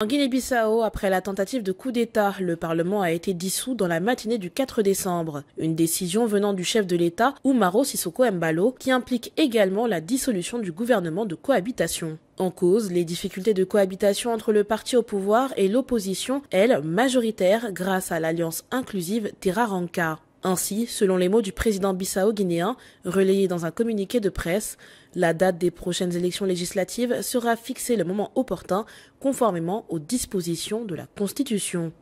En Guinée-Bissau, après la tentative de coup d'État, le Parlement a été dissous dans la matinée du 4 décembre. Une décision venant du chef de l'État, Umaro Sissoko Mbalo, qui implique également la dissolution du gouvernement de cohabitation. En cause, les difficultés de cohabitation entre le parti au pouvoir et l'opposition, elle, majoritaire grâce à l'alliance inclusive Terra ainsi, selon les mots du président bissau-guinéen, relayés dans un communiqué de presse, la date des prochaines élections législatives sera fixée le moment opportun, conformément aux dispositions de la Constitution.